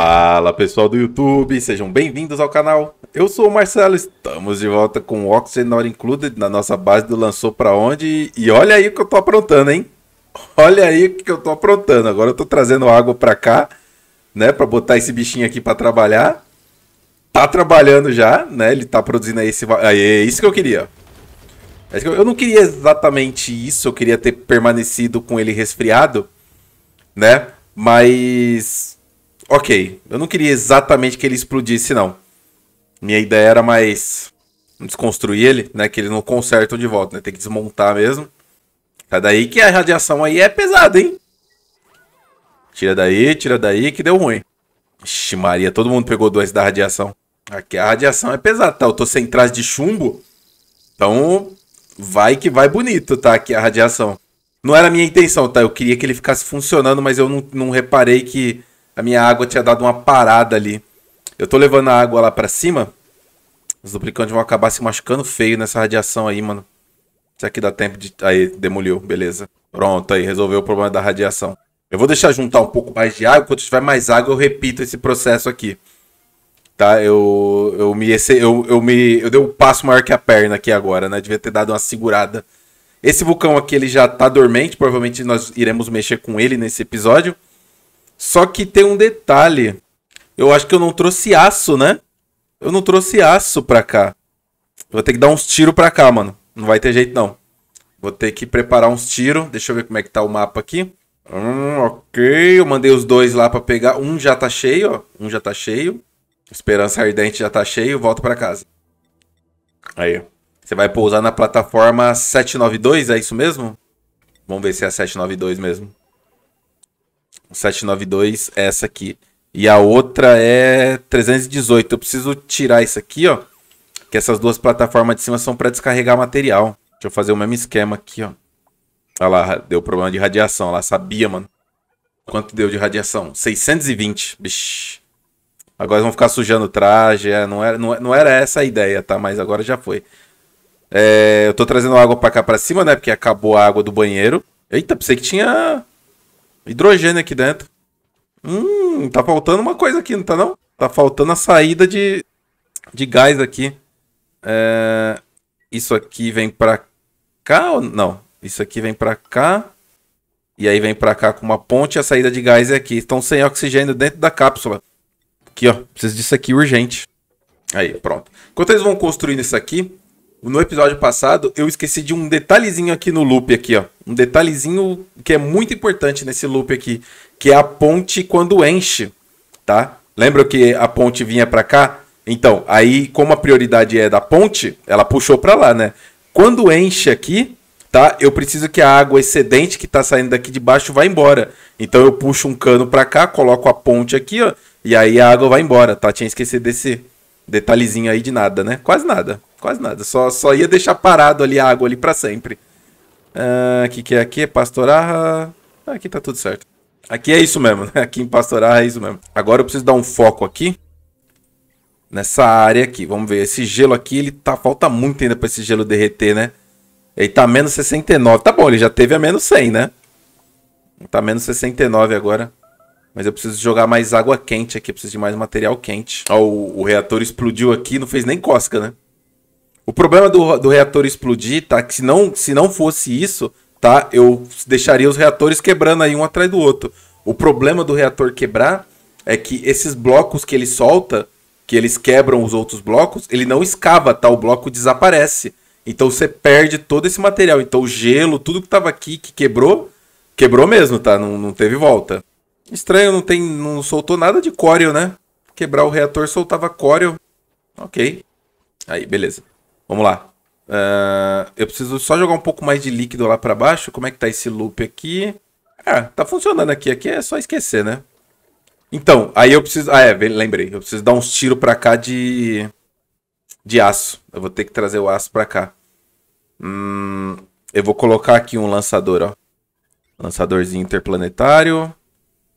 Fala pessoal do YouTube, sejam bem-vindos ao canal. Eu sou o Marcelo, estamos de volta com o Oxygen Not Included na nossa base do Lançou Pra Onde. E olha aí o que eu tô aprontando, hein? Olha aí o que eu tô aprontando. Agora eu tô trazendo água pra cá, né? Pra botar esse bichinho aqui pra trabalhar. Tá trabalhando já, né? Ele tá produzindo aí esse... Aí, é isso que eu queria. É eu não queria exatamente isso, eu queria ter permanecido com ele resfriado, né? Mas ok, eu não queria exatamente que ele explodisse, não. Minha ideia era mais desconstruir ele, né? Que eles não consertam de volta, né? Tem que desmontar mesmo. Tá daí que a radiação aí é pesada, hein? Tira daí, tira daí, que deu ruim. Ixi, Maria, todo mundo pegou dois da radiação. Aqui a radiação é pesada, tá? Eu tô sem traje de chumbo. Então, vai que vai bonito, tá? Aqui a radiação. Não era a minha intenção, tá? Eu queria que ele ficasse funcionando, mas eu não, não reparei que a minha água tinha dado uma parada ali. Eu tô levando a água lá pra cima. Os duplicantes vão acabar se machucando feio nessa radiação aí, mano. Isso aqui dá tempo de... Aí, demoliu. Beleza. Pronto, aí. Resolveu o problema da radiação. Eu vou deixar juntar um pouco mais de água. Quando tiver mais água, eu repito esse processo aqui. Tá? Eu, eu me... Eu, eu me... Eu dei um passo maior que a perna aqui agora, né? Devia ter dado uma segurada. Esse vulcão aqui, ele já tá dormente. Provavelmente nós iremos mexer com ele nesse episódio. Só que tem um detalhe. Eu acho que eu não trouxe aço, né? Eu não trouxe aço pra cá. Vou ter que dar uns tiros pra cá, mano. Não vai ter jeito, não. Vou ter que preparar uns tiros. Deixa eu ver como é que tá o mapa aqui. Hum, ok. Eu mandei os dois lá pra pegar. Um já tá cheio, ó. Um já tá cheio. Esperança Ardente já tá cheio. Volto pra casa. Aí. Você vai pousar na plataforma 792, é isso mesmo? Vamos ver se é a 792 mesmo. 792 é essa aqui. E a outra é 318. Eu preciso tirar isso aqui, ó. Que essas duas plataformas de cima são para descarregar material. Deixa eu fazer o mesmo esquema aqui, ó. Olha lá, deu problema de radiação. Lá sabia, mano. Quanto deu de radiação? 620. Bish. Agora vão ficar sujando o traje. É, não, era, não, não era essa a ideia, tá? Mas agora já foi. É, eu tô trazendo água pra cá pra cima, né? Porque acabou a água do banheiro. Eita, pensei que tinha hidrogênio aqui dentro. Hum, tá faltando uma coisa aqui, não tá não? Tá faltando a saída de, de gás aqui. É, isso aqui vem pra cá ou não? Isso aqui vem pra cá. E aí vem pra cá com uma ponte e a saída de gás é aqui. Estão sem oxigênio dentro da cápsula. Aqui, ó. Preciso disso aqui urgente. Aí, pronto. Enquanto eles vão construindo isso aqui, no episódio passado, eu esqueci de um detalhezinho aqui no loop aqui, ó. Um detalhezinho que é muito importante nesse loop aqui, que é a ponte quando enche, tá? Lembra que a ponte vinha para cá? Então, aí como a prioridade é da ponte, ela puxou para lá, né? Quando enche aqui, tá? Eu preciso que a água excedente que está saindo daqui de baixo vá embora. Então eu puxo um cano para cá, coloco a ponte aqui, ó, e aí a água vai embora, tá? Tinha esquecido desse detalhezinho aí de nada, né? Quase nada. Quase nada. Só, só ia deixar parado ali a água ali para sempre. O uh, ah, que, que é aqui? Pastorarra. Ah, aqui tá tudo certo. Aqui é isso mesmo, né? Aqui em Pastorarra é isso mesmo. Agora eu preciso dar um foco aqui. Nessa área aqui. Vamos ver. Esse gelo aqui, ele tá. Falta muito ainda pra esse gelo derreter, né? Ele tá menos 69. Tá bom, ele já teve a menos 100, né? Tá menos 69 agora. Mas eu preciso jogar mais água quente aqui. Eu preciso de mais material quente. Ó, o, o reator explodiu aqui não fez nem cosca, né? O problema do, do reator explodir, tá? Que se não, se não fosse isso, tá? Eu deixaria os reatores quebrando aí um atrás do outro. O problema do reator quebrar é que esses blocos que ele solta, que eles quebram os outros blocos, ele não escava, tá? O bloco desaparece. Então você perde todo esse material. Então o gelo, tudo que tava aqui que quebrou, quebrou mesmo, tá? Não, não teve volta. Estranho, não tem, não soltou nada de córeo, né? Quebrar o reator soltava córeo. Ok. Aí, beleza. Vamos lá. Uh, eu preciso só jogar um pouco mais de líquido lá para baixo. Como é que tá esse loop aqui? Ah, tá funcionando aqui. Aqui é só esquecer, né? Então, aí eu preciso... Ah, é, lembrei. Eu preciso dar uns tiros para cá de... De aço. Eu vou ter que trazer o aço para cá. Hum, eu vou colocar aqui um lançador, ó. Lançadorzinho interplanetário.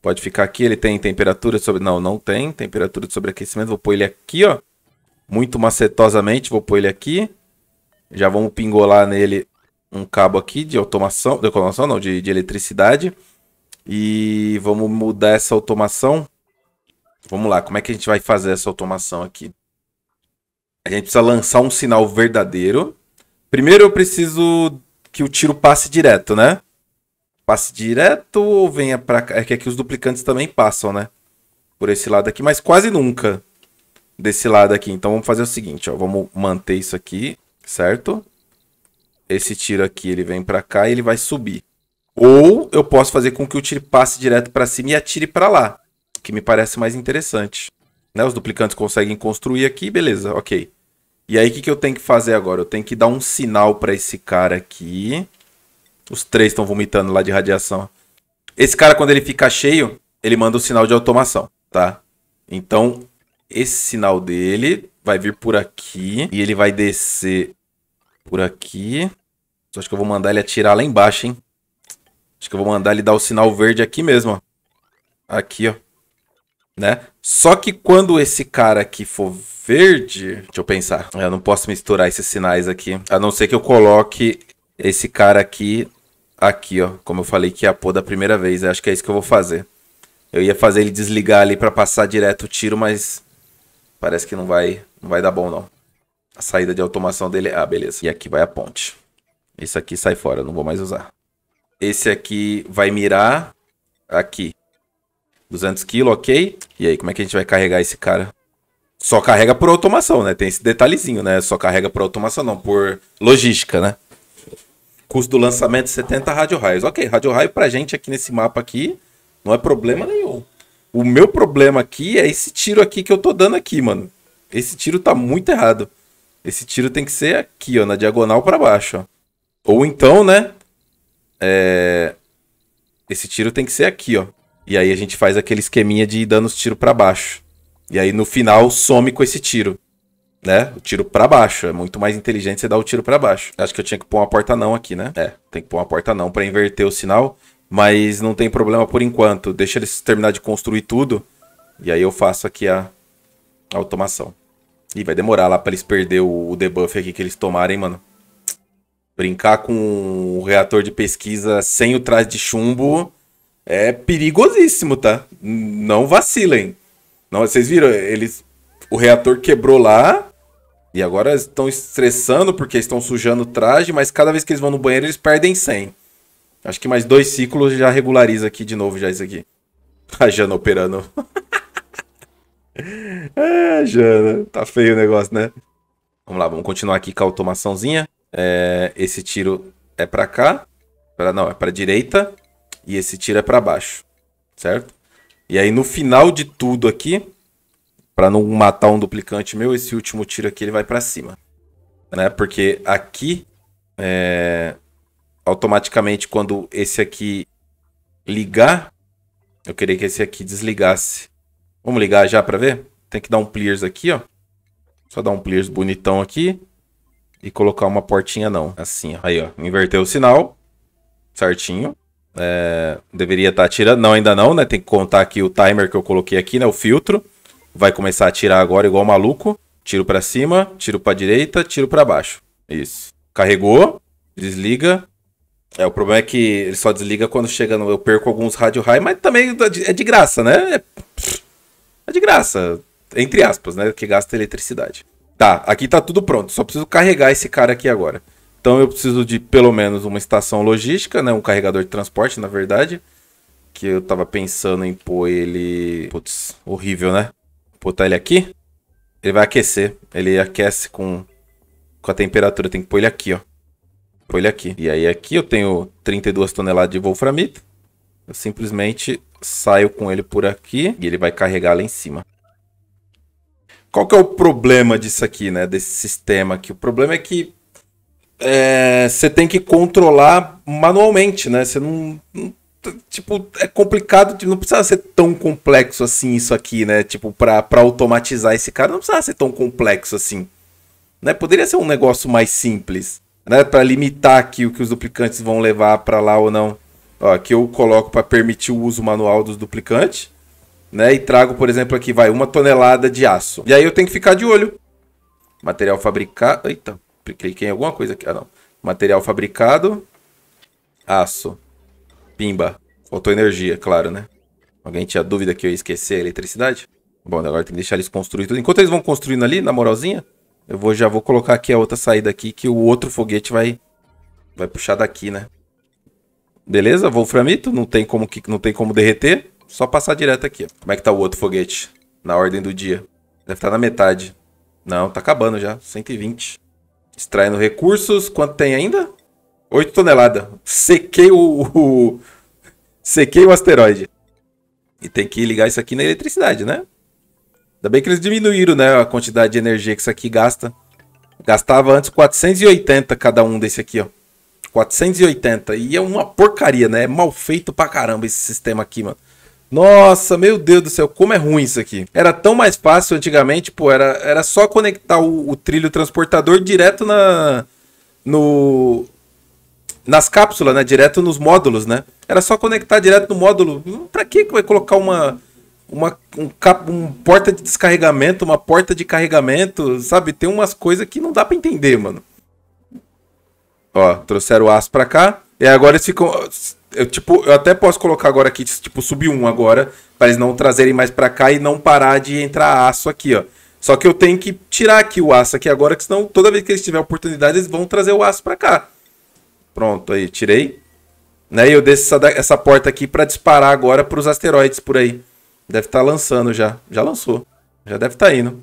Pode ficar aqui. Ele tem temperatura sobre... Não, não tem. Temperatura de sobreaquecimento. Vou pôr ele aqui, ó muito macetosamente, vou pôr ele aqui. Já vamos pingolar nele um cabo aqui de automação, de automação não, de, de eletricidade. E vamos mudar essa automação. Vamos lá, como é que a gente vai fazer essa automação aqui? A gente precisa lançar um sinal verdadeiro. Primeiro eu preciso que o tiro passe direto, né? Passe direto ou venha pra cá. É que aqui os duplicantes também passam, né? Por esse lado aqui, mas quase nunca desse lado aqui. Então vamos fazer o seguinte, ó, vamos manter isso aqui, certo? Esse tiro aqui, ele vem para cá e ele vai subir. Ou eu posso fazer com que o tiro passe direto para cima e atire para lá, que me parece mais interessante. Né? Os duplicantes conseguem construir aqui, beleza, ok. E aí o que, que eu tenho que fazer agora? Eu tenho que dar um sinal para esse cara aqui. Os três estão vomitando lá de radiação. Esse cara, quando ele fica cheio, ele manda o um sinal de automação, tá? Então, esse sinal dele vai vir por aqui e ele vai descer por aqui. Só acho que eu vou mandar ele atirar lá embaixo, hein? Acho que eu vou mandar ele dar o sinal verde aqui mesmo, ó. Aqui, ó. Né? Só que quando esse cara aqui for verde... Deixa eu pensar. Eu não posso misturar esses sinais aqui. A não ser que eu coloque esse cara aqui... Aqui, ó. Como eu falei que ia pôr da primeira vez. Eu acho que é isso que eu vou fazer. Eu ia fazer ele desligar ali pra passar direto o tiro, mas... Parece que não vai, não vai dar bom, não. A saída de automação dele... É, ah, beleza. E aqui vai a ponte. Esse aqui sai fora, não vou mais usar. Esse aqui vai mirar aqui. 200 kg, ok. E aí, como é que a gente vai carregar esse cara? Só carrega por automação, né? Tem esse detalhezinho, né? Só carrega por automação, não, por logística, né? Custo do lançamento 70 rádio raios. Ok, rádio raio pra gente aqui nesse mapa aqui não é problema nenhum. O meu problema aqui é esse tiro aqui que eu tô dando aqui, mano. Esse tiro tá muito errado. Esse tiro tem que ser aqui, ó, na diagonal para baixo, ó. Ou então, né? É... Esse tiro tem que ser aqui, ó. E aí a gente faz aquele esqueminha de ir dando os tiros para baixo. E aí no final some com esse tiro, né? O tiro para baixo. É muito mais inteligente você dar o tiro para baixo. Acho que eu tinha que pôr uma porta não aqui, né? É, tem que pôr uma porta não para inverter o sinal. Mas não tem problema por enquanto. Deixa eles terminar de construir tudo. E aí eu faço aqui a, a automação. Ih, vai demorar lá pra eles perder o, o debuff aqui que eles tomarem, mano. Brincar com o reator de pesquisa sem o traje de chumbo é perigosíssimo, tá? Não vacilem. Não, vocês viram? Eles, o reator quebrou lá. E agora estão estressando porque estão sujando o traje, mas cada vez que eles vão no banheiro eles perdem 100. Acho que mais dois ciclos já regulariza aqui de novo já isso aqui. A Jana operando. é, Jana. Tá feio o negócio, né? Vamos lá, vamos continuar aqui com a automaçãozinha. É, esse tiro é para cá. Pra, não, é para direita. E esse tiro é para baixo. Certo? E aí no final de tudo aqui, para não matar um duplicante meu, esse último tiro aqui ele vai para cima. Né? Porque aqui é, automaticamente quando esse aqui ligar, eu queria que esse aqui desligasse. Vamos ligar já para ver? Tem que dar um clears aqui, ó. Só dar um clears bonitão aqui e colocar uma portinha não. Assim, ó. aí ó, inverteu o sinal, certinho. É, deveria estar tá não, ainda não, né? Tem que contar aqui o timer que eu coloquei aqui, né? O filtro. Vai começar a tirar agora igual maluco. Tiro para cima, tiro para direita, tiro para baixo. Isso. Carregou, desliga, é, o problema é que ele só desliga quando chega no. Eu perco alguns rádio high, mas também é de é graça, né? É, é, de graça. Entre aspas, né? Que gasta eletricidade. Tá, aqui tá tudo pronto. Só preciso carregar esse cara aqui agora. Então eu preciso de pelo menos uma estação logística, né? Um carregador de transporte, na verdade. Que eu tava pensando em pôr ele. Putz, horrível, né? Vou botar ele aqui. Ele vai aquecer. Ele aquece com, com a temperatura. Tem que pôr ele aqui, ó pôr ele aqui. E aí aqui eu tenho 32 toneladas de wolframita. Eu simplesmente saio com ele por aqui e ele vai carregar lá em cima. Qual que é o problema disso aqui, né? Desse sistema aqui? O problema é que é, você é, tem que controlar manualmente, né? Você não, não, Tipo, é complicado. não precisava ser tão complexo assim isso aqui, né? Tipo, pra, pra automatizar esse cara, não precisava ser tão complexo assim. Né? Poderia ser um negócio mais simples né, para limitar aqui o que os duplicantes vão levar para lá ou não. Ó, aqui eu coloco para permitir o uso manual dos duplicantes, né, e trago, por exemplo, aqui vai uma tonelada de aço. E aí eu tenho que ficar de olho. Material fabricado, eita, cliquei em alguma coisa aqui, ah não. Material fabricado, aço, pimba, faltou energia, claro, né. Alguém tinha dúvida que eu ia esquecer a eletricidade? Bom, agora tem que deixar eles construir tudo. Enquanto eles vão construindo ali, na moralzinha, eu vou, já vou colocar aqui a outra saída aqui, que o outro foguete vai, vai puxar daqui, né? Beleza? Wolframito, não tem como, não tem como derreter. Só passar direto aqui. Como é que tá o outro foguete? Na ordem do dia. Deve estar tá na metade. Não, tá acabando já. 120. Extraindo recursos. Quanto tem ainda? 8 toneladas. Sequei o, o... Sequei o asteroide. E tem que ligar isso aqui na eletricidade, né? Ainda bem que eles diminuíram, né, a quantidade de energia que isso aqui gasta. Gastava antes 480 cada um desse aqui, ó. 480. E é uma porcaria, né? É mal feito pra caramba esse sistema aqui, mano. Nossa, meu Deus do céu, como é ruim isso aqui. Era tão mais fácil antigamente, pô, era, era só conectar o, o trilho transportador direto na. No, nas cápsulas, né? Direto nos módulos, né? Era só conectar direto no módulo. Pra que vai colocar uma uma, um, um, porta de descarregamento, uma porta de carregamento, sabe? Tem umas coisas que não dá para entender, mano. Ó, trouxeram o aço pra cá. E agora eles ficam. Eu, tipo, eu até posso colocar agora aqui, tipo, subir um agora, para eles não trazerem mais para cá e não parar de entrar aço aqui, ó. Só que eu tenho que tirar aqui o aço aqui agora, que senão toda vez que eles tiverem oportunidade, eles vão trazer o aço para cá. Pronto, aí, tirei. Né, e eu desço essa, essa porta aqui para disparar agora para os asteroides por aí. Deve estar tá lançando já. Já lançou. Já deve estar tá indo.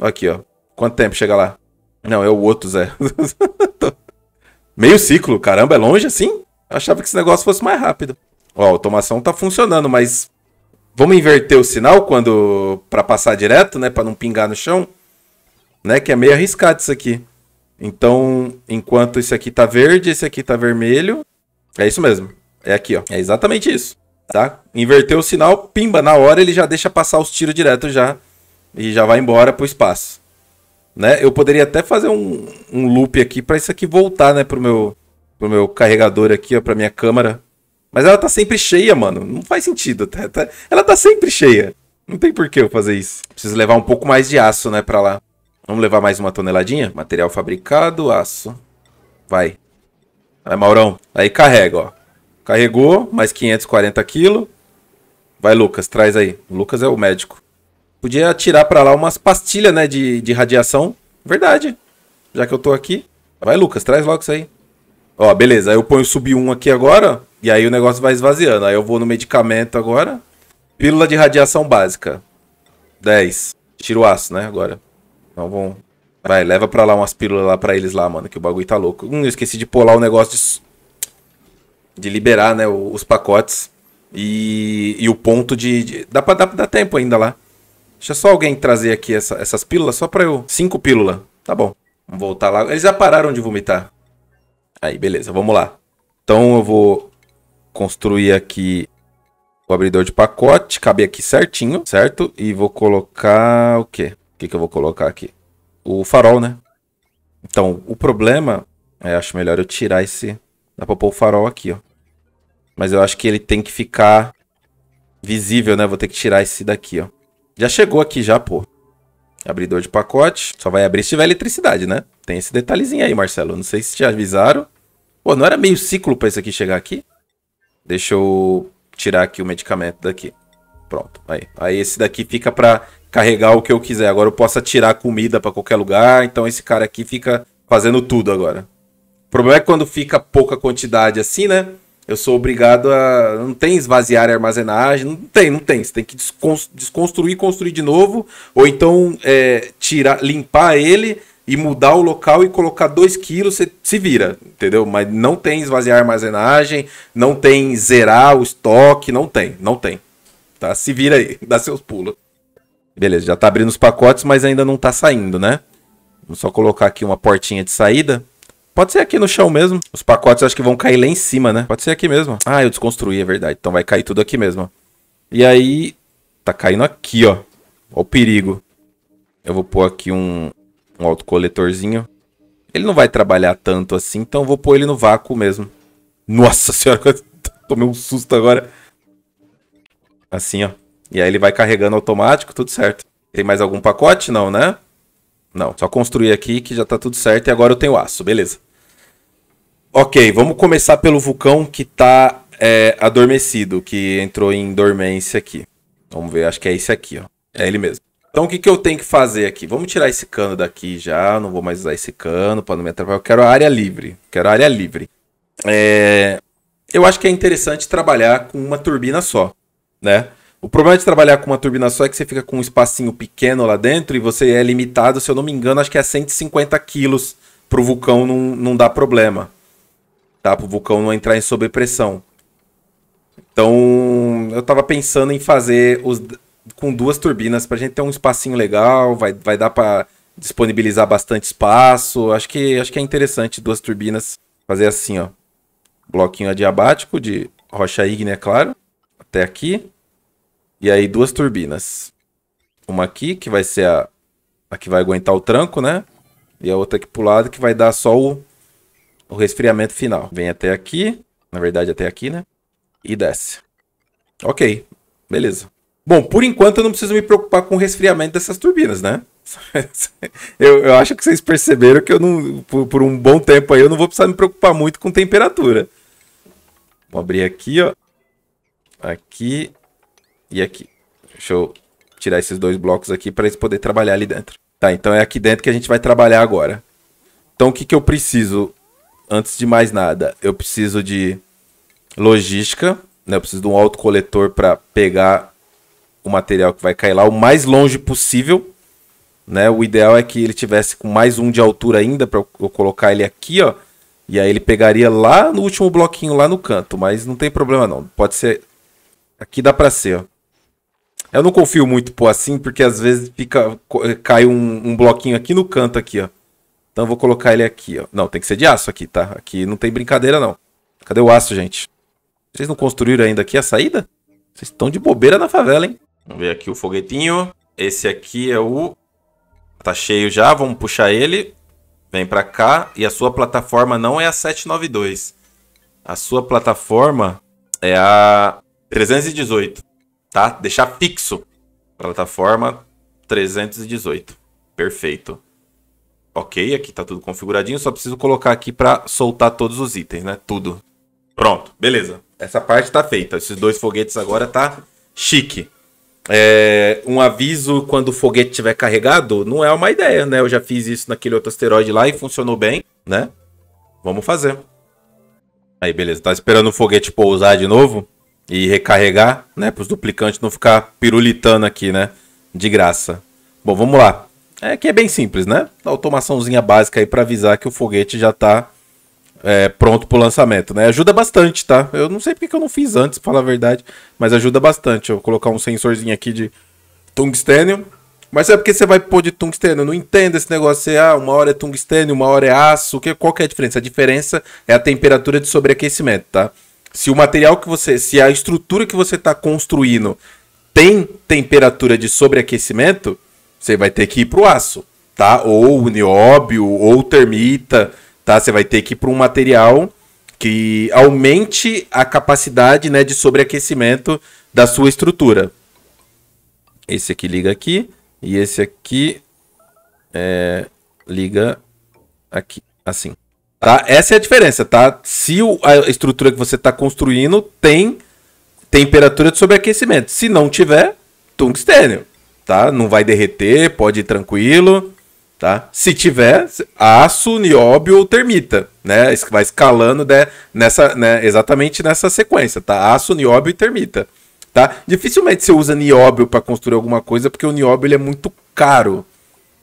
Aqui, ó. Quanto tempo chega lá? Não, é o outro, Zé. Meio ciclo. Caramba, é longe assim? Eu achava que esse negócio fosse mais rápido. Ó, a automação tá funcionando, mas... Vamos inverter o sinal quando... para passar direto, né? para não pingar no chão. Né? Que é meio arriscado isso aqui. Então, enquanto esse aqui tá verde, esse aqui tá vermelho. É isso mesmo. É aqui, ó. É exatamente isso, tá? Inverteu o sinal, pimba, na hora ele já deixa passar os tiros direto já. E já vai embora pro espaço. Né? Eu poderia até fazer um, um loop aqui para isso aqui voltar, né, pro meu, pro meu carregador aqui, ó, pra minha câmera. Mas ela tá sempre cheia, mano. Não faz sentido. Tá, tá... Ela tá sempre cheia. Não tem por que eu fazer isso. Preciso levar um pouco mais de aço, né, pra lá. Vamos levar mais uma toneladinha? Material fabricado, aço. Vai. Vai, Maurão. Aí carrega, ó. Carregou, mais 540 quilos. Vai, Lucas, traz aí. O Lucas é o médico. Podia tirar para lá umas pastilhas, né, de, de radiação. Verdade. Já que eu tô aqui. Vai, Lucas, traz logo isso aí. Ó, beleza. Aí eu ponho sub 1 aqui agora. E aí o negócio vai esvaziando. Aí eu vou no medicamento agora. Pílula de radiação básica. 10. Tira o aço, né, agora. Então vamos... Vai, leva pra lá umas pílulas lá pra eles lá, mano, que o bagulho tá louco. Hum, eu esqueci de pular o negócio de... de liberar, né, os pacotes. E, e o ponto de. de dá pra dar tempo ainda lá. Deixa só alguém trazer aqui essa, essas pílulas, só pra eu. Cinco pílulas. Tá bom. Vamos voltar lá. Eles já pararam de vomitar. Aí, beleza, vamos lá. Então eu vou construir aqui o abridor de pacote. Cabe aqui certinho, certo? E vou colocar o quê? O que, que eu vou colocar aqui? O farol, né? Então, o problema... É, acho melhor eu tirar esse... Dá pra pôr o farol aqui, ó. Mas eu acho que ele tem que ficar visível, né? Vou ter que tirar esse daqui, ó. Já chegou aqui já, pô. Abridor de pacote. Só vai abrir se tiver eletricidade, né? Tem esse detalhezinho aí, Marcelo. Não sei se te avisaram. Pô, não era meio ciclo pra isso aqui chegar aqui? Deixa eu tirar aqui o medicamento daqui. Pronto, aí. Aí esse daqui fica pra carregar o que eu quiser. Agora eu posso tirar comida pra qualquer lugar. Então esse cara aqui fica fazendo tudo agora. O problema é quando fica pouca quantidade assim, né? Eu sou obrigado a. Não tem esvaziar a armazenagem, não tem, não tem. Você tem que desconstruir, construir de novo, ou então é, tirar, limpar ele e mudar o local e colocar 2 quilos, você se vira, entendeu? Mas não tem esvaziar a armazenagem, não tem zerar o estoque, não tem, não tem. Tá? Se vira aí, dá seus pulos. Beleza, já tá abrindo os pacotes, mas ainda não tá saindo, né? Vamos só colocar aqui uma portinha de saída. Pode ser aqui no chão mesmo. Os pacotes acho que vão cair lá em cima, né? Pode ser aqui mesmo. Ah, eu desconstruí, é verdade. Então vai cair tudo aqui mesmo. E aí, tá caindo aqui, ó. Ó o perigo. Eu vou pôr aqui um, um autocoletorzinho. Ele não vai trabalhar tanto assim, então eu vou pôr ele no vácuo mesmo. Nossa senhora, tomei um susto agora. Assim, ó. E aí ele vai carregando automático, tudo certo. Tem mais algum pacote? Não, né? Não, só construir aqui que já tá tudo certo e agora eu tenho aço, beleza. Ok, vamos começar pelo vulcão que tá é, adormecido, que entrou em dormência aqui. Vamos ver, acho que é esse aqui, ó. É ele mesmo. Então o que, que eu tenho que fazer aqui? Vamos tirar esse cano daqui já, não vou mais usar esse cano para não me atrapalhar. Eu quero área livre, quero área livre. É... Eu acho que é interessante trabalhar com uma turbina só, né? O problema de trabalhar com uma turbina só é que você fica com um espacinho pequeno lá dentro e você é limitado, se eu não me engano, acho que é 150 quilos para o vulcão não, não dar problema. Tá? Para o vulcão não entrar em sobrepressão. Então, eu estava pensando em fazer os, com duas turbinas para a gente ter um espacinho legal, vai, vai dar para disponibilizar bastante espaço. Acho que, acho que é interessante duas turbinas fazer assim, ó. Bloquinho adiabático de rocha ígnea, é claro, até aqui. E aí duas turbinas. Uma aqui, que vai ser a, a que vai aguentar o tranco, né? E a outra aqui pro lado, que vai dar só o, o resfriamento final. Vem até aqui, na verdade até aqui, né? E desce. Ok, beleza. Bom, por enquanto eu não preciso me preocupar com o resfriamento dessas turbinas, né? eu, eu, acho que vocês perceberam que eu não, por, por, um bom tempo aí, eu não vou precisar me preocupar muito com temperatura. Vou abrir aqui, ó. Aqui e aqui. Deixa eu tirar esses dois blocos aqui para eles poderem trabalhar ali dentro. Tá, então é aqui dentro que a gente vai trabalhar agora. Então o que, que eu preciso antes de mais nada? Eu preciso de logística, né? Eu preciso de um autocoletor para pegar o material que vai cair lá o mais longe possível. Né? O ideal é que ele tivesse com mais um de altura ainda para eu colocar ele aqui, ó. E aí ele pegaria lá no último bloquinho lá no canto, mas não tem problema não. Pode ser aqui dá para ser, ó. Eu não confio muito, pô, assim, porque às vezes fica, eh, cai um, um bloquinho aqui no canto aqui, ó. Então eu vou colocar ele aqui, ó. Não, tem que ser de aço aqui, tá? Aqui não tem brincadeira, não. Cadê o aço, gente? Vocês não construíram ainda aqui a saída? Vocês estão de bobeira na favela, hein? Vamos ver aqui o foguetinho. Esse aqui é o... Tá cheio já, vamos puxar ele. Vem pra cá. E a sua plataforma não é a 792. A sua plataforma é a 318 tá? Deixar fixo. Plataforma 318. Perfeito. Ok, aqui tá tudo configuradinho, só preciso colocar aqui para soltar todos os itens, né? Tudo. Pronto, beleza. Essa parte tá feita. Esses dois foguetes agora tá chique. É, um aviso quando o foguete estiver carregado não é uma ideia, né? Eu já fiz isso naquele outro asteroide lá e funcionou bem, né? Vamos fazer. Aí, beleza. Tá esperando o foguete pousar de novo? e recarregar, né? Para os duplicantes não ficar pirulitando aqui, né? De graça. Bom, vamos lá. É que é bem simples, né? Uma automaçãozinha básica aí para avisar que o foguete já está é, pronto o lançamento, né? Ajuda bastante, tá? Eu não sei porque que eu não fiz antes, para falar a verdade, mas ajuda bastante. Eu vou colocar um sensorzinho aqui de tungstênio. Mas é porque você vai pôr de tungstênio? Eu não entendo esse negócio. Ah, uma hora é tungstênio, uma hora é aço. Que, qual que é a diferença? A diferença é a temperatura de sobreaquecimento, tá? se o material que você, se a estrutura que você está construindo tem temperatura de sobreaquecimento, você vai ter que ir para o aço, tá? Ou nióbio, ou termita, tá? Você vai ter que ir para um material que aumente a capacidade, né, de sobreaquecimento da sua estrutura. Esse aqui liga aqui e esse aqui é, liga aqui, assim. Tá? Essa é a diferença, tá? Se o, a estrutura que você está construindo tem temperatura de sobreaquecimento. Se não tiver, tungstênio, tá? Não vai derreter, pode ir tranquilo, tá? Se tiver, aço, nióbio ou termita, né? Vai escalando né, nessa, né, exatamente nessa sequência, tá? Aço, nióbio e termita, tá? Dificilmente você usa nióbio para construir alguma coisa, porque o nióbio ele é muito caro,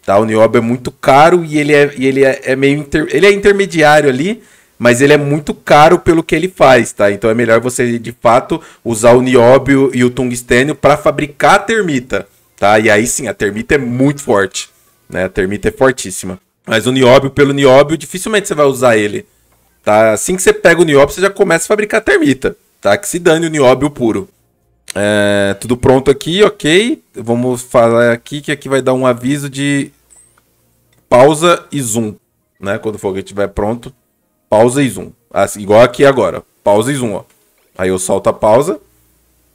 Tá? O nióbio é muito caro e ele é, e ele é, é meio inter, ele é intermediário ali, mas ele é muito caro pelo que ele faz, tá? Então é melhor você de fato usar o nióbio e o tungstênio para fabricar a termita, tá? E aí sim, a termita é muito forte, né? A termita é fortíssima. Mas o nióbio pelo nióbio, dificilmente você vai usar ele, tá? Assim que você pega o nióbio, você já começa a fabricar a termita, tá? Que se dane o nióbio puro. É, tudo pronto aqui, ok. Vamos falar aqui que aqui vai dar um aviso de pausa e zoom. Né? Quando o foguete estiver pronto, pausa e zoom. Assim, igual aqui agora. Pausa e zoom, ó. Aí eu solto a pausa.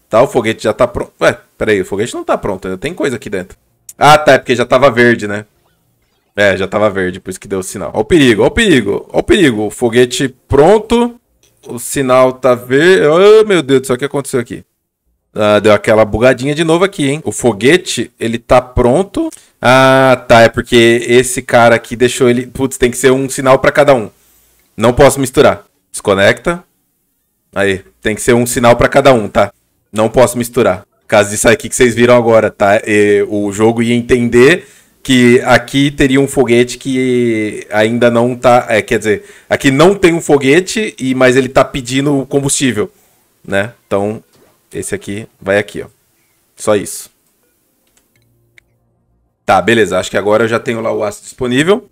Tá, o foguete já tá pronto. Ué, peraí, o foguete não tá pronto, ainda tem coisa aqui dentro. Ah, tá, é porque já tava verde, né? É, já tava verde, por isso que deu o sinal. Ó o perigo, ó o perigo, ó o perigo. O foguete pronto, o sinal tá verde. Oh, meu Deus do céu, o que aconteceu aqui? Ah, deu aquela bugadinha de novo aqui, hein? O foguete, ele tá pronto. Ah, tá. É porque esse cara aqui deixou ele. Putz, tem que ser um sinal para cada um. Não posso misturar. Desconecta. Aí, tem que ser um sinal para cada um, tá? Não posso misturar. Caso disso aqui que vocês viram agora, tá? E, o jogo ia entender que aqui teria um foguete que ainda não tá. É, quer dizer, aqui não tem um foguete, e mas ele tá pedindo combustível, né? Então esse aqui vai aqui, ó. Só isso. Tá, beleza. Acho que agora eu já tenho lá o aço disponível.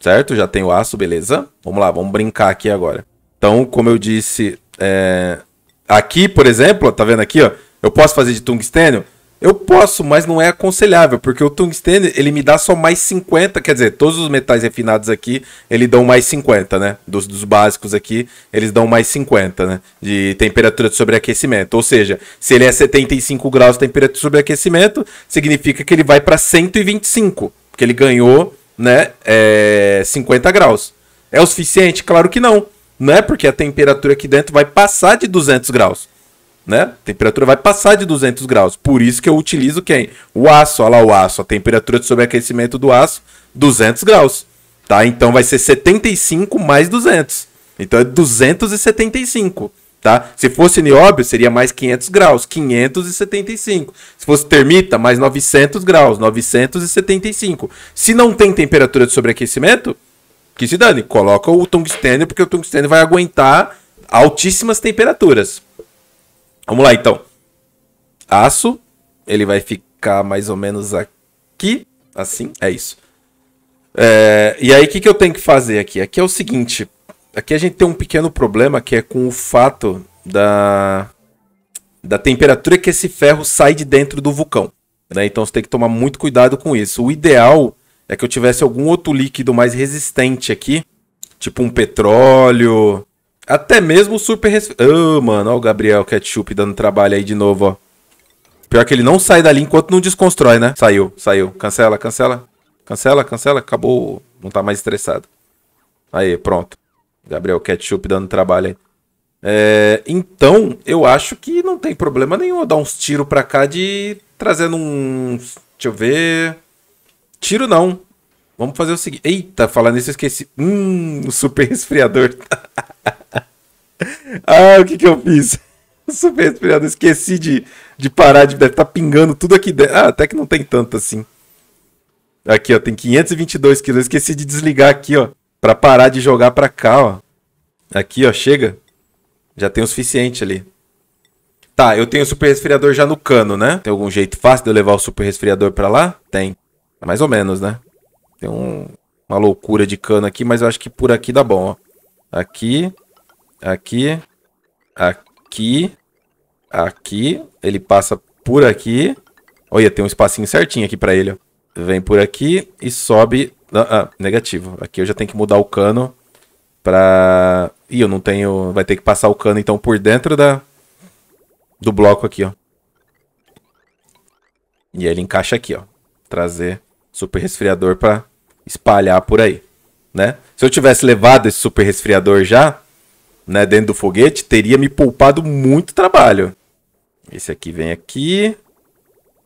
Certo? Já tenho o aço, beleza. Vamos lá, vamos brincar aqui agora. Então, como eu disse, é... aqui, por exemplo, tá vendo aqui, ó? Eu posso fazer de tungstênio? Eu posso, mas não é aconselhável, porque o tungstênio, ele me dá só mais 50, quer dizer, todos os metais refinados aqui, ele dão mais 50, né? Dos, dos básicos aqui, eles dão mais 50, né? De temperatura de sobreaquecimento. Ou seja, se ele é 75 graus de temperatura de sobreaquecimento, significa que ele vai para 125, porque ele ganhou, né, é, 50 graus. É o suficiente? Claro que não. Não é porque a temperatura aqui dentro vai passar de 200 graus né? A temperatura vai passar de 200 graus. Por isso que eu utilizo quem? O aço, olha lá o aço. A temperatura de sobreaquecimento do aço, 200 graus. Tá? Então vai ser 75 mais 200. Então é 275, tá? Se fosse nióbio, seria mais 500 graus, 575. Se fosse termita, mais 900 graus, 975. Se não tem temperatura de sobreaquecimento, que se dane, coloca o tungstênio, porque o tungstênio vai aguentar altíssimas temperaturas. Vamos lá, então. Aço, ele vai ficar mais ou menos aqui, assim, é isso. É, e aí, o que, que eu tenho que fazer aqui? Aqui é o seguinte, aqui a gente tem um pequeno problema que é com o fato da, da temperatura que esse ferro sai de dentro do vulcão. Né? Então você tem que tomar muito cuidado com isso. O ideal é que eu tivesse algum outro líquido mais resistente aqui, tipo um petróleo, até mesmo o super resfriado. Oh, mano, ó o Gabriel Ketchup dando trabalho aí de novo, ó. Pior que ele não sai dali enquanto não desconstrói, né? Saiu, saiu. Cancela, cancela. Cancela, cancela. Acabou. Não tá mais estressado. Aí, pronto. Gabriel Ketchup dando trabalho aí. É, então, eu acho que não tem problema nenhum eu dar uns tiros pra cá de trazendo um. Deixa eu ver. Tiro não. Vamos fazer o seguinte. Eita, falando nisso eu esqueci. Hum, o super resfriador. Ah, o que que eu fiz? Super resfriado, esqueci de, de parar, de, deve estar tá pingando tudo aqui dentro. Ah, até que não tem tanto assim. Aqui, ó, tem 522 quilos. Eu esqueci de desligar aqui, ó, pra parar de jogar pra cá, ó. Aqui, ó, chega. Já tem o suficiente ali. Tá, eu tenho o super resfriador já no cano, né? Tem algum jeito fácil de eu levar o super resfriador pra lá? Tem. É mais ou menos, né? Tem um, uma loucura de cano aqui, mas eu acho que por aqui dá bom, ó. Aqui, aqui, aqui, aqui. Ele passa por aqui. Olha, tem um espacinho certinho aqui para ele. Ó. Vem por aqui e sobe. Ah, ah, negativo. Aqui eu já tenho que mudar o cano pra... Ih, eu não tenho... Vai ter que passar o cano, então, por dentro da... Do bloco aqui, ó. E aí ele encaixa aqui, ó. Trazer super resfriador pra espalhar por aí, né? Se eu tivesse levado esse super resfriador já, né, dentro do foguete, teria me poupado muito trabalho. Esse aqui vem aqui.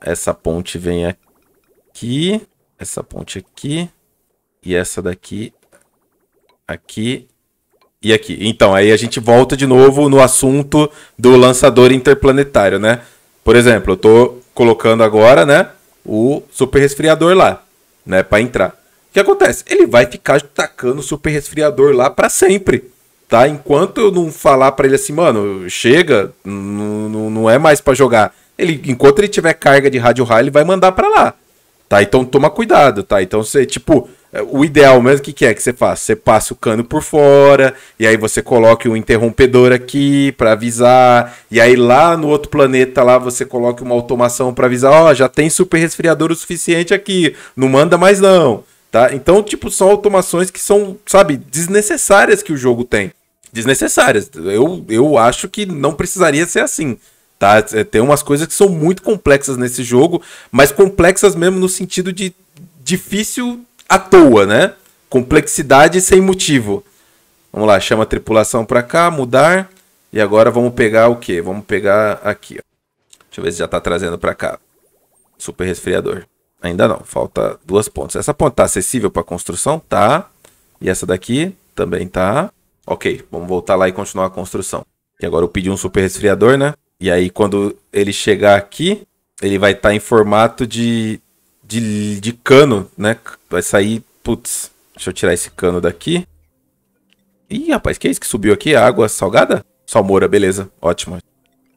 Essa ponte vem aqui. Essa ponte aqui. E essa daqui. Aqui. E aqui. Então, aí a gente volta de novo no assunto do lançador interplanetário, né? Por exemplo, eu tô colocando agora, né? O super resfriador lá, né? Para entrar. O que acontece? Ele vai ficar tacando o super resfriador lá para sempre tá? Enquanto eu não falar para ele assim, mano, chega, não é mais para jogar. Ele, enquanto ele tiver carga de rádio raio, ele vai mandar para lá, tá? Então toma cuidado, tá? Então você, tipo, é, o ideal mesmo, o que, que é que você faz Você passa o cano por fora, e aí você coloca o um interrompedor aqui para avisar, e aí lá no outro planeta lá você coloca uma automação para avisar, ó, oh, já tem super resfriador o suficiente aqui, não manda mais não, tá? Então, tipo, são automações que são, sabe, desnecessárias que o jogo tem desnecessárias. Eu, eu acho que não precisaria ser assim. Tá? É, tem umas coisas que são muito complexas nesse jogo, mas complexas mesmo no sentido de difícil à toa, né? Complexidade sem motivo. Vamos lá, chama a tripulação para cá, mudar. E agora vamos pegar o quê? Vamos pegar aqui. Ó. Deixa eu ver se já está trazendo para cá. Super resfriador. Ainda não, falta duas pontas. Essa ponta tá acessível para construção? Tá. E essa daqui também tá. Ok, vamos voltar lá e continuar a construção. E agora eu pedi um super resfriador, né? E aí quando ele chegar aqui, ele vai estar tá em formato de, de, de cano, né? Vai sair, putz, deixa eu tirar esse cano daqui. Ih, rapaz, que é isso que subiu aqui? Água salgada? Salmoura, beleza, ótimo.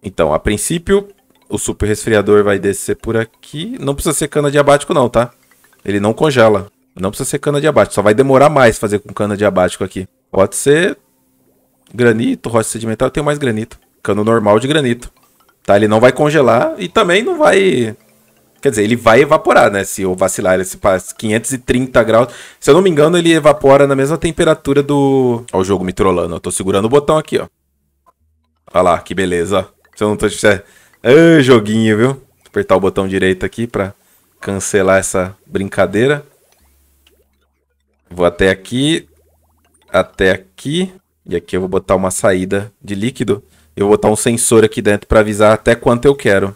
Então, a princípio, o super resfriador vai descer por aqui. Não precisa ser cana de abático não, tá? Ele não congela. Não precisa ser cana de abático, só vai demorar mais fazer com cana de abático aqui. Pode ser granito, rocha sedimentar. Eu tenho mais granito. Cano normal de granito. Tá? Ele não vai congelar e também não vai... Quer dizer, ele vai evaporar, né? Se eu vacilar, ele se passa 530 graus. Se eu não me engano, ele evapora na mesma temperatura do... Ó o jogo me trollando. Eu tô segurando o botão aqui, ó. Olha lá, que beleza. Se eu não tô... É, joguinho, viu? Vou apertar o botão direito aqui pra cancelar essa brincadeira. Vou até aqui até aqui. E aqui eu vou botar uma saída de líquido. Eu vou botar um sensor aqui dentro para avisar até quanto eu quero.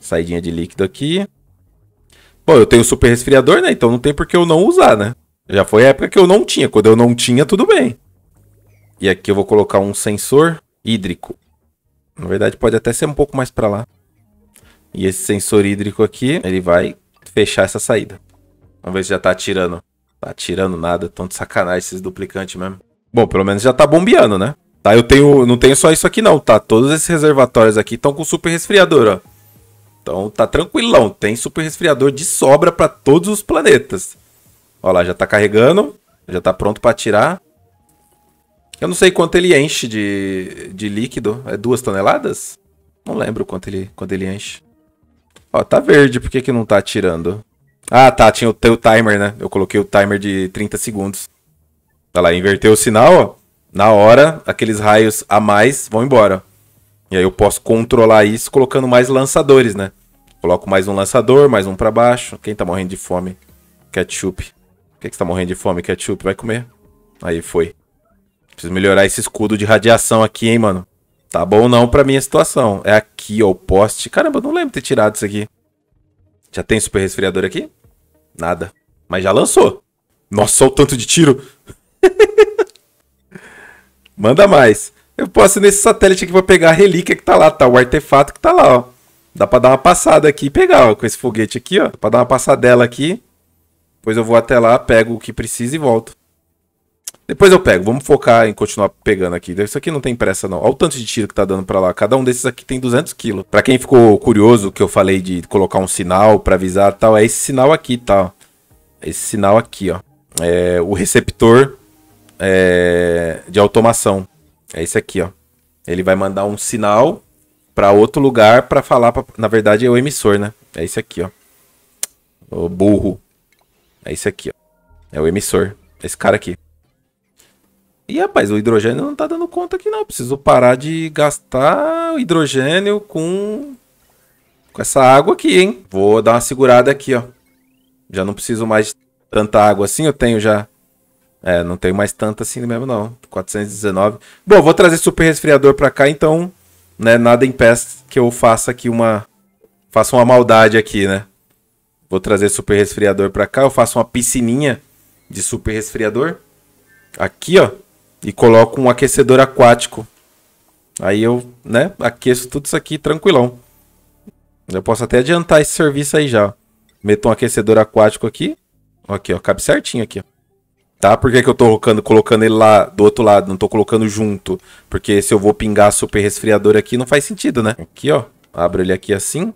Saidinha de líquido aqui. Bom, eu tenho super resfriador, né? Então não tem por que eu não usar, né? Já foi a época que eu não tinha. Quando eu não tinha, tudo bem. E aqui eu vou colocar um sensor hídrico. Na verdade, pode até ser um pouco mais para lá. E esse sensor hídrico aqui, ele vai fechar essa saída. Vamos ver se já está atirando. Tá tirando nada, tão de sacanagem esses duplicantes mesmo. Bom, pelo menos já tá bombeando, né? Tá, eu tenho, não tenho só isso aqui não, tá? Todos esses reservatórios aqui estão com super resfriador, ó. Então tá tranquilão, tem super resfriador de sobra para todos os planetas. Ó lá, já tá carregando, já tá pronto para tirar. Eu não sei quanto ele enche de, de líquido, é duas toneladas? Não lembro quanto ele, quanto ele enche. Ó, tá verde, por que que não tá tirando? Ah, tá, tinha o, teu timer, né? Eu coloquei o timer de 30 segundos. Olha tá lá, inverteu o sinal, ó. Na hora, aqueles raios a mais vão embora. E aí eu posso controlar isso colocando mais lançadores, né? Coloco mais um lançador, mais um para baixo. Quem tá morrendo de fome? Ketchup. Por que, que você tá morrendo de fome, Ketchup? Vai comer. Aí foi. Preciso melhorar esse escudo de radiação aqui, hein, mano. Tá bom não pra minha situação. É aqui, ó, o poste. Caramba, eu não lembro de ter tirado isso aqui. Já tem super resfriador aqui? Nada. Mas já lançou. Nossa, olha o tanto de tiro. Manda mais. Eu posso ir nesse satélite aqui pra pegar a relíquia que tá lá, tá? O artefato que tá lá, ó. Dá pra dar uma passada aqui e pegar, ó, com esse foguete aqui, ó. Dá pra dar uma passadela aqui. Depois eu vou até lá, pego o que precisa e volto. Depois eu pego. Vamos focar em continuar pegando aqui. Isso aqui não tem pressa, não. Olha o tanto de tiro que tá dando pra lá. Cada um desses aqui tem 200 quilos. Pra quem ficou curioso que eu falei de colocar um sinal pra avisar tal, é esse sinal aqui, tá? Esse sinal aqui, ó. É o receptor é, de automação. É esse aqui, ó. Ele vai mandar um sinal para outro lugar para falar. Pra... Na verdade, é o emissor, né? É esse aqui, ó. O burro. É esse aqui, ó. É o emissor. Esse cara aqui. E rapaz, o hidrogênio não tá dando conta aqui não. Preciso parar de gastar hidrogênio com com essa água aqui, hein? Vou dar uma segurada aqui, ó. Já não preciso mais de tanta água assim, eu tenho já. É, não tenho mais tanta assim mesmo não. 419. Bom, vou trazer super resfriador para cá, então, né, nada impede que eu faça aqui uma faça uma maldade aqui, né? Vou trazer super resfriador para cá, eu faço uma piscininha de super resfriador. Aqui, ó e coloco um aquecedor aquático. Aí eu, né, aqueço tudo isso aqui tranquilão. Eu posso até adiantar esse serviço aí já. Meto um aquecedor aquático aqui. Aqui, ó, cabe certinho aqui, Tá? Por que, que eu tô colocando, colocando ele lá do outro lado? Não tô colocando junto. Porque se eu vou pingar super resfriador aqui, não faz sentido, né? Aqui, ó. Abro ele aqui assim.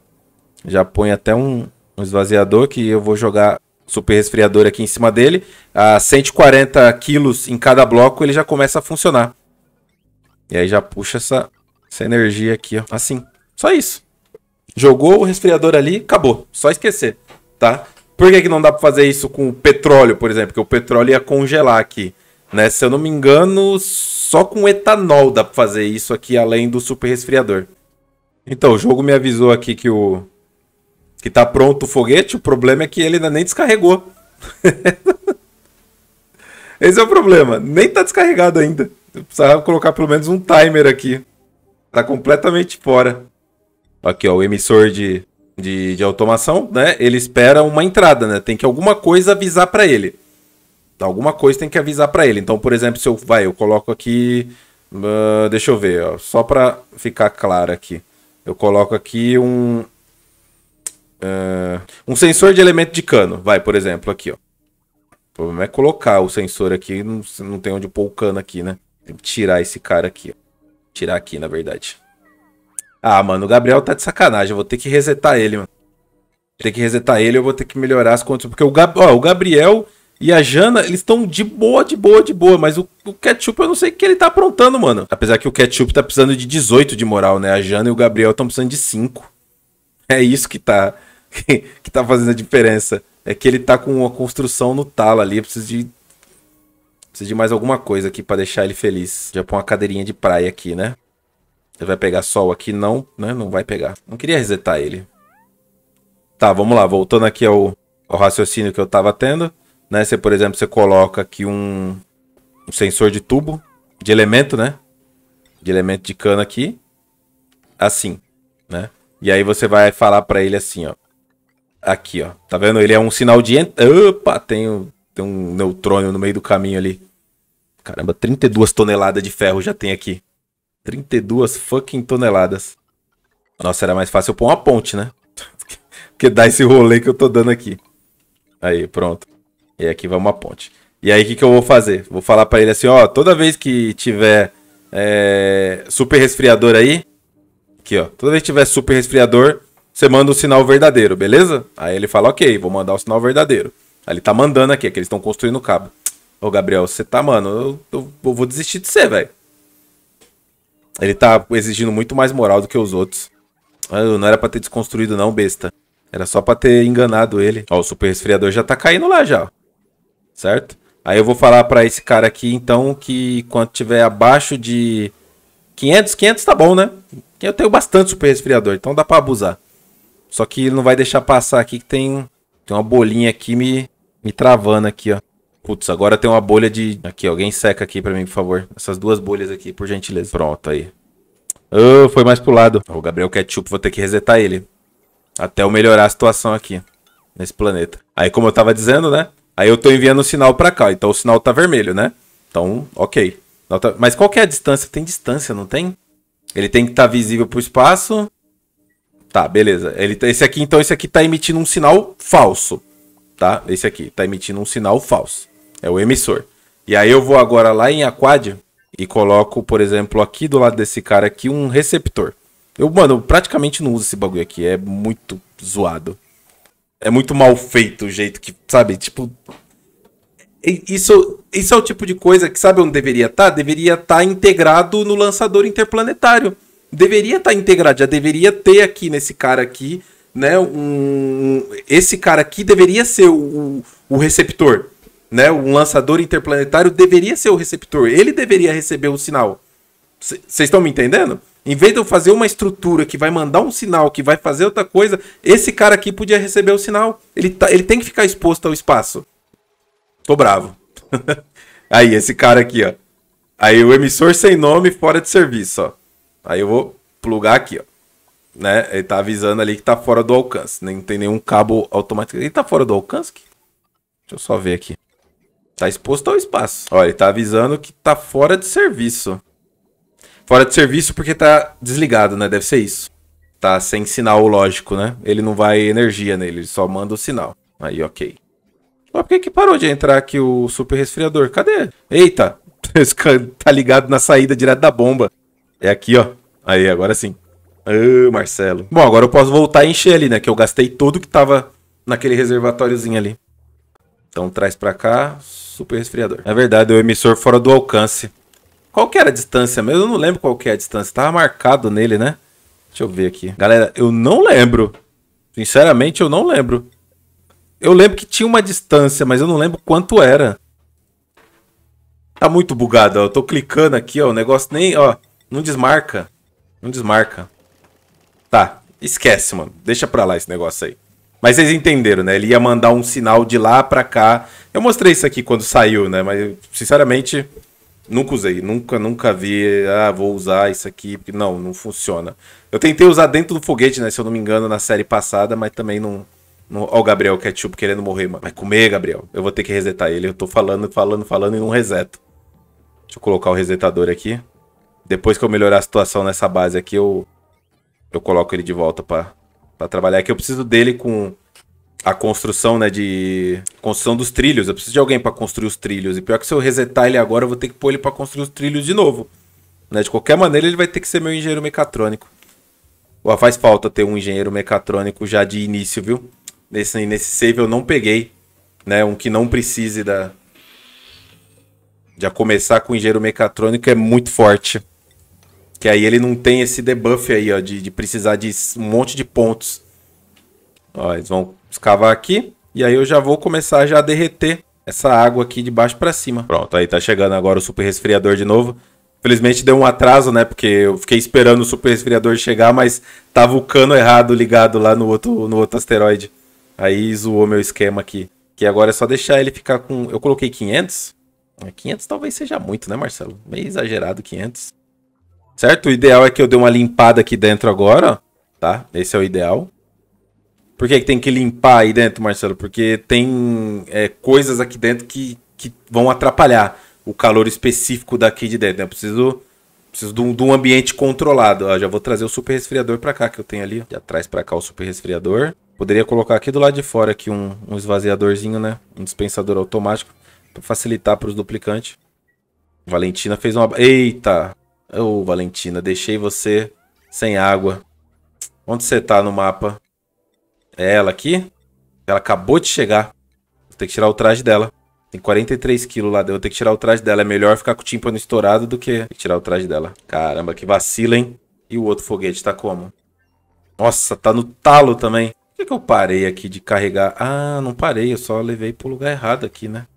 Já põe até um, um esvaziador que eu vou jogar super resfriador aqui em cima dele, a 140 quilos em cada bloco, ele já começa a funcionar. E aí já puxa essa, essa energia aqui, ó. Assim. Só isso. Jogou o resfriador ali, acabou. Só esquecer, tá? Por que, que não dá pra fazer isso com o petróleo, por exemplo? Porque o petróleo ia congelar aqui. Né? Se eu não me engano, só com etanol dá pra fazer isso aqui, além do super resfriador. Então, o jogo me avisou aqui que o, que tá pronto o foguete, o problema é que ele ainda nem descarregou. Esse é o problema, nem tá descarregado ainda. Eu precisava colocar pelo menos um timer aqui. Tá completamente fora. Aqui, ó, o emissor de, de, de automação, né? Ele espera uma entrada, né? Tem que alguma coisa avisar para ele. Alguma coisa tem que avisar para ele. Então, por exemplo, se eu vai, eu coloco aqui, uh, deixa eu ver, ó, só para ficar claro aqui. Eu coloco aqui um Uh, um sensor de elemento de cano, vai, por exemplo, aqui, ó. O problema é colocar o sensor aqui, não, não tem onde pôr o cano aqui, né? Tem que tirar esse cara aqui, ó. Tirar aqui, na verdade. Ah, mano, o Gabriel tá de sacanagem, eu vou ter que resetar ele, mano. Tem que resetar ele, eu vou ter que melhorar as condições. Porque o, Gab... ó, o Gabriel e a Jana, eles estão de boa, de boa, de boa. Mas o, o Ketchup, eu não sei o que ele tá aprontando, mano. Apesar que o Ketchup tá precisando de 18 de moral, né? A Jana e o Gabriel estão precisando de 5. É isso que tá que, tá fazendo a diferença. É que ele tá com uma construção no talo ali. Eu preciso de. Preciso de mais alguma coisa aqui para deixar ele feliz. Já pôr uma cadeirinha de praia aqui, né? Ele vai pegar sol aqui? Não, né? Não vai pegar. Não queria resetar ele. Tá, vamos lá. Voltando aqui ao, ao raciocínio que eu tava tendo. Né? Você, por exemplo, você coloca aqui um, um sensor de tubo, de elemento, né? De elemento de cana aqui. Assim, né? E aí você vai falar para ele assim, ó. Aqui, ó. Tá vendo? Ele é um sinal de. Ent... Opa, tem um, tem um neutrônio no meio do caminho ali. Caramba, 32 toneladas de ferro já tem aqui. 32 fucking toneladas. Nossa, era mais fácil eu pôr uma ponte, né? porque dá esse rolê que eu tô dando aqui. Aí, pronto. E aqui vai uma ponte. E aí, o que, que eu vou fazer? Vou falar para ele assim, ó, toda vez que tiver é, super resfriador aí, aqui, ó, toda vez que tiver super resfriador, você manda o sinal verdadeiro, beleza? Aí ele fala, ok, vou mandar o sinal verdadeiro. Aí ele tá mandando aqui, é que eles estão construindo o cabo. Ô, Gabriel, você tá, mano, eu, eu vou desistir de você, velho. Ele tá exigindo muito mais moral do que os outros. Ah, eu não era pra ter desconstruído não, besta. Era só pra ter enganado ele. Ó, o super resfriador já tá caindo lá já, Certo? Aí eu vou falar pra esse cara aqui, então, que quando tiver abaixo de 500, 500 tá bom, né? Eu tenho bastante super resfriador, então dá pra abusar. Só que ele não vai deixar passar aqui que tem, tem uma bolinha aqui me, me travando aqui, ó. Putz, agora tem uma bolha de... Aqui, alguém seca aqui pra mim, por favor. Essas duas bolhas aqui, por gentileza. Pronto, aí. Oh, foi mais pro lado. O Gabriel Ketchup, vou ter que resetar ele. Até eu melhorar a situação aqui. Nesse planeta. Aí, como eu tava dizendo, né? Aí eu tô enviando o um sinal pra cá. Então o sinal tá vermelho, né? Então, ok. Tá, mas qual que é a distância? Tem distância, não tem? Ele tem que estar tá visível pro espaço. Tá, beleza. Ele, tá, esse aqui, então, esse aqui tá emitindo um sinal falso. Tá? Esse aqui tá emitindo um sinal falso. É o emissor. E aí eu vou agora lá em Aquad e coloco, por exemplo, aqui do lado desse cara aqui um receptor. Eu, mano, praticamente não uso esse bagulho aqui. É muito zoado. É muito mal feito o jeito que, sabe? Tipo. Isso, isso é o tipo de coisa que, sabe onde deveria estar? Tá? Deveria estar tá integrado no lançador interplanetário deveria estar tá integrado, já deveria ter aqui nesse cara aqui, né? Um, esse cara aqui deveria ser o, o receptor, né? Um lançador interplanetário deveria ser o receptor, ele deveria receber o sinal. Vocês estão me entendendo? Em vez de eu fazer uma estrutura que vai mandar um sinal, que vai fazer outra coisa, esse cara aqui podia receber o sinal. Ele, tá, ele tem que ficar exposto ao espaço. Tô bravo. Aí, esse cara aqui, ó. Aí o emissor sem nome fora de serviço, ó. Aí eu vou plugar aqui, ó. Né? Ele tá avisando ali que tá fora do alcance. Nem né? tem nenhum cabo automático. Ele tá fora do alcance? Deixa eu só ver aqui. Tá exposto ao espaço. Olha, ele tá avisando que tá fora de serviço. Fora de serviço porque tá desligado, né? Deve ser isso. Tá sem sinal lógico, né? Ele não vai energia nele, ele só manda o sinal. Aí, ok. Mas por que, que parou de entrar aqui o super resfriador? Cadê? Eita! tá ligado na saída direto da bomba. É aqui, ó. Aí, agora sim. Ah, Marcelo. Bom, agora eu posso voltar e encher ali, né? Que eu gastei tudo que tava naquele reservatóriozinho ali. Então traz pra cá, super resfriador. Na é verdade, é o emissor fora do alcance. Qual que era a distância mesmo? Eu não lembro qual que é a distância. Tava marcado nele, né? Deixa eu ver aqui. Galera, eu não lembro. Sinceramente, eu não lembro. Eu lembro que tinha uma distância, mas eu não lembro quanto era. Tá muito bugado, ó. Eu tô clicando aqui, ó. O negócio nem, ó. Não desmarca. Não desmarca. Tá, esquece, mano. Deixa pra lá esse negócio aí. Mas vocês entenderam, né? Ele ia mandar um sinal de lá pra cá. Eu mostrei isso aqui quando saiu, né? Mas, sinceramente, nunca usei. Nunca, nunca vi. Ah, vou usar isso aqui. Não, não funciona. Eu tentei usar dentro do foguete, né? Se eu não me engano, na série passada, mas também não. Ó, o Gabriel Ketchup querendo morrer, mano. Vai comer, Gabriel. Eu vou ter que resetar ele. Eu tô falando, falando, falando e não reseto. Deixa eu colocar o resetador aqui. Depois que eu melhorar a situação nessa base aqui, eu, eu coloco ele de volta para trabalhar. Aqui é eu preciso dele com a construção, né, de... Construção dos trilhos. Eu preciso de alguém para construir os trilhos. E pior que se eu resetar ele agora, eu vou ter que pôr ele para construir os trilhos de novo. Né? De qualquer maneira, ele vai ter que ser meu engenheiro mecatrônico. Ué, faz falta ter um engenheiro mecatrônico já de início, viu? Nesse, nesse save eu não peguei, né? Um que não precise da... Já começar com engenheiro mecatrônico é muito forte. Que aí ele não tem esse debuff aí, ó, de, de precisar de um monte de pontos. Ó, eles vão escavar aqui. E aí eu já vou começar já a derreter essa água aqui de baixo para cima. Pronto, aí tá chegando agora o super resfriador de novo. Felizmente deu um atraso, né? Porque eu fiquei esperando o super resfriador chegar, mas tava o cano errado ligado lá no outro, no outro asteroide. Aí zoou meu esquema aqui. Que agora é só deixar ele ficar com... Eu coloquei 500? 500 é, talvez seja muito, né, Marcelo? Meio exagerado 500. Certo? O ideal é que eu dê uma limpada aqui dentro agora, tá? Esse é o ideal. Por que, que tem que limpar aí dentro, Marcelo? Porque tem é, coisas aqui dentro que, que vão atrapalhar o calor específico daqui de dentro. Né? Eu preciso, preciso de, um, de um ambiente controlado. Ó, já vou trazer o super resfriador para cá, que eu tenho ali. Já traz para cá o super resfriador. Poderia colocar aqui do lado de fora aqui um, um esvaziadorzinho, né? Um dispensador automático para facilitar para os duplicantes. Valentina fez uma... Eita! Ô, oh, Valentina, deixei você sem água. Onde você tá no mapa? É ela aqui? Ela acabou de chegar. Vou ter que tirar o traje dela. Tem 43 quilos lá, eu vou ter que tirar o traje dela. É melhor ficar com o tímpano estourado do que tirar o traje dela. Caramba, que vacila, hein? E o outro foguete tá como? Nossa, tá no talo também. Por que, que eu parei aqui de carregar? Ah, não parei, eu só levei pro lugar errado aqui, né?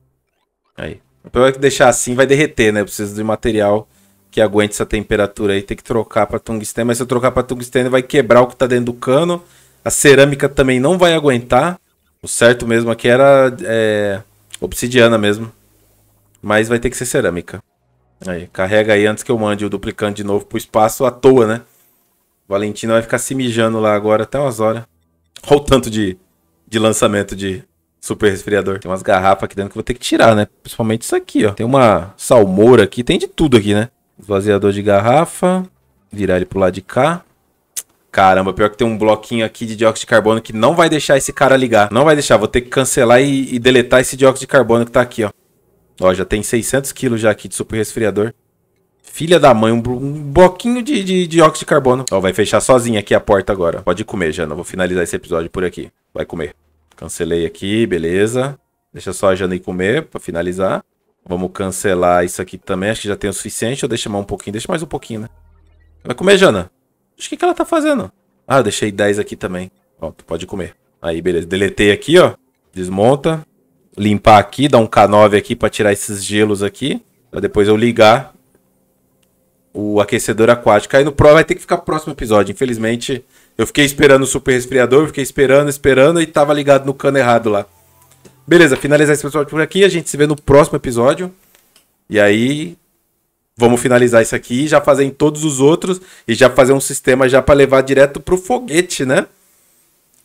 Aí. O problema é que deixar assim vai derreter, né? Eu preciso de material que aguente essa temperatura aí, tem que trocar para tungstênio, mas se eu trocar para tungstênio vai quebrar o que tá dentro do cano, a cerâmica também não vai aguentar, o certo mesmo aqui era é, obsidiana mesmo, mas vai ter que ser cerâmica. Aí, carrega aí antes que eu mande o duplicando de novo pro espaço à toa, né? Valentina vai ficar se mijando lá agora até umas horas. Olha o tanto de, de lançamento de super resfriador. Tem umas garrafas aqui dentro que eu vou ter que tirar, né? Principalmente isso aqui, ó. Tem uma salmoura aqui, tem de tudo aqui, né? Esvaziador de garrafa. Virar ele pro lado de cá. Caramba, pior que tem um bloquinho aqui de dióxido de carbono que não vai deixar esse cara ligar. Não vai deixar, vou ter que cancelar e, e deletar esse dióxido de carbono que tá aqui, ó. Ó, já tem 600 quilos já aqui de super resfriador. Filha da mãe, um, um bloquinho de, de, dióxido de carbono. Ó, vai fechar sozinha aqui a porta agora. Pode comer, Jana. Vou finalizar esse episódio por aqui. Vai comer. Cancelei aqui, beleza. Deixa só a Jana ir comer pra finalizar. Vamos cancelar isso aqui também. Acho que já tem o suficiente. Eu deixo mais um pouquinho. Deixa mais um pouquinho, né? Vai comer, Jana? O que o que ela tá fazendo? Ah, eu deixei 10 aqui também. Pronto, pode comer. Aí, beleza. Deletei aqui, ó. Desmonta. Limpar aqui. dá um K9 aqui pra tirar esses gelos aqui. Pra depois eu ligar o aquecedor aquático. Aí no Pro vai ter que ficar próximo episódio. Infelizmente, eu fiquei esperando o super resfriador. Fiquei esperando, esperando. E tava ligado no cano errado lá. Beleza, finalizar esse episódio por aqui. A gente se vê no próximo episódio. E aí, vamos finalizar isso aqui, já fazer em todos os outros e já fazer um sistema já para levar direto pro foguete, né?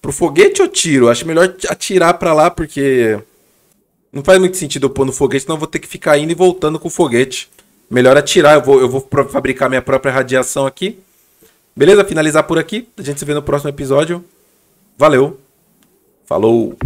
Pro foguete eu tiro, acho melhor atirar para lá porque não faz muito sentido eu pôr no foguete, senão eu vou ter que ficar indo e voltando com o foguete. Melhor atirar, eu vou eu vou fabricar minha própria radiação aqui. Beleza? Finalizar por aqui. A gente se vê no próximo episódio. Valeu. Falou.